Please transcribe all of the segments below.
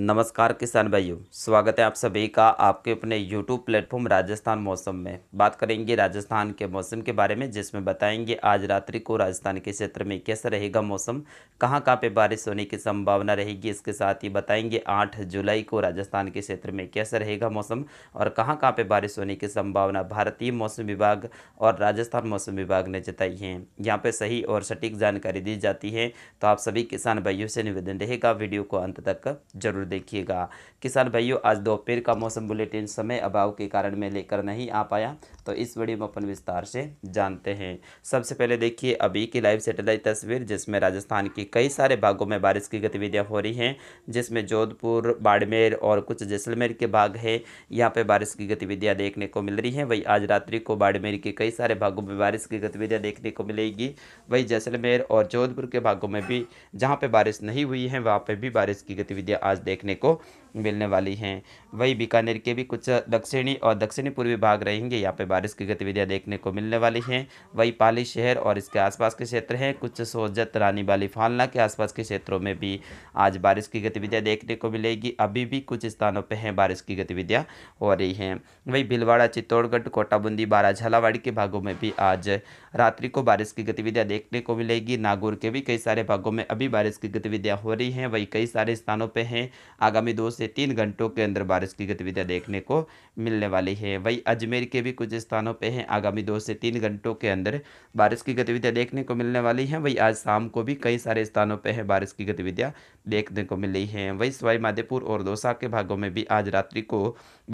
नमस्कार किसान भाइयों स्वागत है आप सभी का आपके अपने यूट्यूब प्लेटफॉर्म राजस्थान मौसम में बात करेंगे राजस्थान के मौसम के बारे में जिसमें बताएंगे आज रात्रि को राजस्थान के क्षेत्र में कैसा रहेगा मौसम कहां कहां पे बारिश होने की संभावना रहेगी इसके साथ ही बताएंगे आठ जुलाई को राजस्थान के क्षेत्र में कैसा रहेगा मौसम और कहाँ कहाँ पर बारिश होने की संभावना भारतीय मौसम विभाग और राजस्थान मौसम विभाग ने जताई है यहाँ पर सही और सटीक जानकारी दी जाती है तो आप सभी किसान भाइयों से निवेदन रहेगा वीडियो को अंत तक जरूर ज़रूर देखिएगा किसान भाइयों आज दोपहर का मौसम बुलेटिन समय अभाव के कारण मैं लेकर नहीं आ पाया तो इस वीडियो में अपन विस्तार से जानते हैं सबसे पहले देखिए अभी की लाइव सेटेलाइट तस्वीर जिसमें राजस्थान के कई सारे भागों में बारिश की गतिविधियाँ हो रही हैं जिसमें जोधपुर बाड़मेर और कुछ जैसलमेर के भाग है यहाँ पर बारिश की गतिविधियाँ देखने को मिल रही हैं वही आज रात्रि को बाड़मेर के कई सारे भागों में बारिश की गतिविधियाँ देखने को मिलेगी वही जैसलमेर और जोधपुर के भागों में भी जहाँ पर बारिश नहीं हुई है वहाँ पर भी बारिश की गतिविधियाँ आज देख देखने को मिलने वाली हैं वहीं बीकानेर के भी कुछ दक्षिणी और दक्षिणी पूर्वी भाग रहेंगे यहाँ पे बारिश की गतिविधियाँ देखने को मिलने वाली हैं वहीं पाली शहर और इसके आसपास के क्षेत्र हैं कुछ सोजत रानी बाली फालना के आसपास के क्षेत्रों में भी आज बारिश की गतिविधियाँ देखने को मिलेगी अभी भी कुछ स्थानों पर हैं बारिश की गतिविधियाँ हो रही हैं वहीं भीलवाड़ा चित्तौड़गढ़ कोटाबूंदी बारा झालावाड़ी के भागों में भी आज रात्रि को बारिश की गतिविधियाँ देखने को मिलेगी नागौर के भी कई सारे भागों में अभी बारिश की गतिविधियाँ हो रही हैं वहीं कई सारे स्थानों पर हैं आगामी दो से से तीन घंटों के अंदर बारिश की गतिविधियाँ देखने को मिलने वाली है वही अजमेर के भी कुछ स्थानों पर हैं आगामी दो से तीन घंटों के अंदर बारिश की गतिविधियाँ देखने को मिलने वाली हैं वही आज शाम को भी कई सारे स्थानों पर हैं बारिश की गतिविधियाँ देखने को मिली हैं वही सवाई माधेपुर और दौसा के भागों में भी आज रात्रि को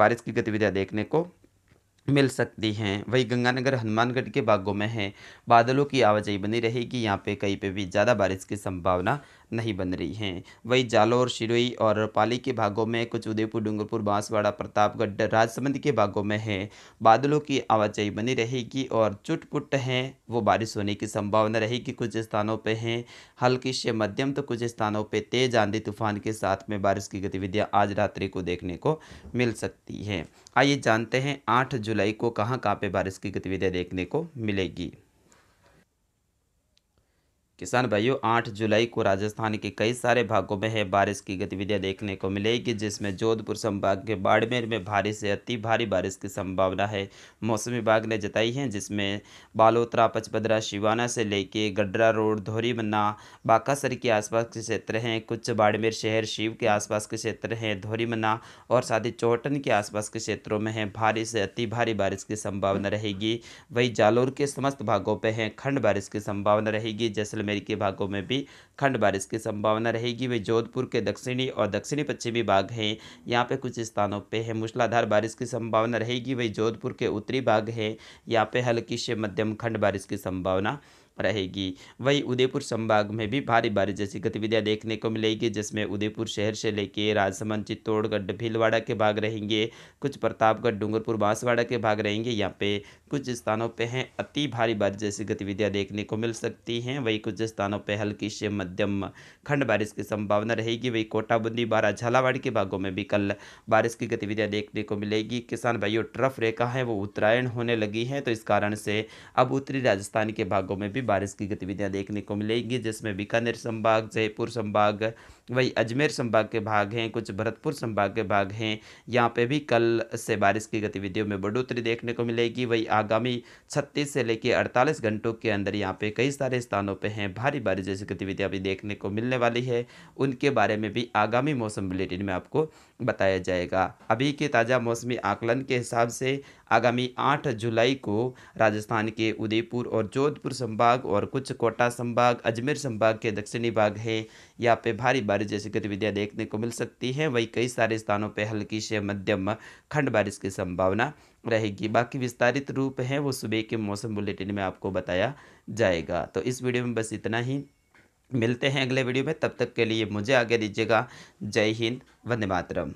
बारिश की गतिविधियाँ देखने को मिल सकती हैं वही गंगानगर हनुमानगढ़ के भागों में है बादलों की आवाजाही बनी रहेगी यहाँ पे कहीं पे भी ज़्यादा बारिश की संभावना नहीं बन रही हैं वहीं जालौर शिरोई और पाली के भागों में कुछ उदयपुर डूंगरपुर बांसवाड़ा प्रतापगढ़ राजसमंद के भागों में है बादलों की आवाजाही बनी रहेगी और चुटपुट हैं वो बारिश होने की संभावना रहेगी कुछ स्थानों पर हैं हल्की से मध्यम तो कुछ स्थानों पर तेज आंधी तूफान के साथ में बारिश की गतिविधियाँ आज रात्रि को देखने को मिल सकती हैं आइए जानते हैं आठ जुलाई को कहाँ कहाँ पे बारिश की गतिविधियाँ देखने को मिलेगी किसान भाइयों 8 जुलाई को राजस्थान के कई सारे भागों में है बारिश की गतिविधियां देखने को मिलेगी जिसमें जोधपुर संभाग के बाड़मेर में भारी से अति भारी बारिश की संभावना है मौसम विभाग ने जताई है जिसमें बालोतरा पचपदरा शिवाना से लेके गड्रा रोड धोरीमन्ना बाकासर के आसपास के क्षेत्र हैं कुछ बाड़मेर शहर शिव के आसपास के क्षेत्र हैं धोरीमन्ना और साथ ही चौटन के आसपास के क्षेत्रों में है भारी से अति भारी बारिश की संभावना रहेगी वही जालोर के समस्त भागों पर है खंड बारिश की संभावना रहेगी जैसलमेर अमेरिकी भागों में भी खंड बारिश की संभावना रहेगी वे जोधपुर के दक्षिणी और दक्षिणी पश्चिमी भाग हैं यहाँ पे कुछ स्थानों पे है मूसलाधार बारिश की संभावना रहेगी वही जोधपुर के उत्तरी भाग है यहाँ पे हल्की से मध्यम खंड बारिश की संभावना रहेगी वहीं उदयपुर संभाग में भी भारी बारिश जैसी गतिविधियाँ देखने को मिलेगी जिसमें उदयपुर शहर से लेकर राजसमंद चित्तौड़गढ़ भीलवाड़ा के भाग रहेंगे कुछ प्रतापगढ़ डूंगरपुर बांसवाड़ा के भाग रहेंगे यहाँ पे कुछ स्थानों पर हैं अति भारी बारिश जैसी गतिविधियाँ देखने को मिल सकती हैं वहीं कुछ स्थानों पर हल्की से मध्यम खंड बारिश की संभावना रहेगी वहीं कोटाबूंदी बारा झालावाड़ के भागों में भी कल बारिश की गतिविधियाँ देखने को मिलेगी किसान भाइयों ट्रफ रेखा है वो उत्तरायण होने लगी है तो इस कारण से अब उत्तरी राजस्थान के भागों में भी बारिश की गतिविधियाँ देखने को मिलेंगी जिसमें बीकानेर संभाग जयपुर संभाग वही अजमेर संभाग के भाग हैं कुछ भरतपुर संभाग के भाग हैं यहाँ पे भी कल से बारिश की गतिविधियों में बढ़ोतरी देखने को मिलेगी वही आगामी छत्तीस से लेकर अड़तालीस घंटों के अंदर यहाँ पे कई सारे स्थानों पर हैं भारी बारिश जैसी गतिविधियाँ भी देखने को मिलने वाली है उनके बारे में भी आगामी मौसम बुलेटिन में आपको बताया जाएगा अभी के ताज़ा मौसमी आकलन के हिसाब से आगामी 8 जुलाई को राजस्थान के उदयपुर और जोधपुर संभाग और कुछ कोटा संभाग अजमेर संभाग के दक्षिणी भाग है यहाँ पे भारी बारिश जैसी गतिविधियाँ देखने को मिल सकती हैं वहीं कई सारे स्थानों पर हल्की से मध्यम खंड बारिश की संभावना रहेगी बाकी विस्तारित रूप है वो सुबह के मौसम बुलेटिन में आपको बताया जाएगा तो इस वीडियो में बस इतना ही मिलते हैं अगले वीडियो में तब तक के लिए मुझे आगे दीजिएगा जय हिंद वंदे मातरम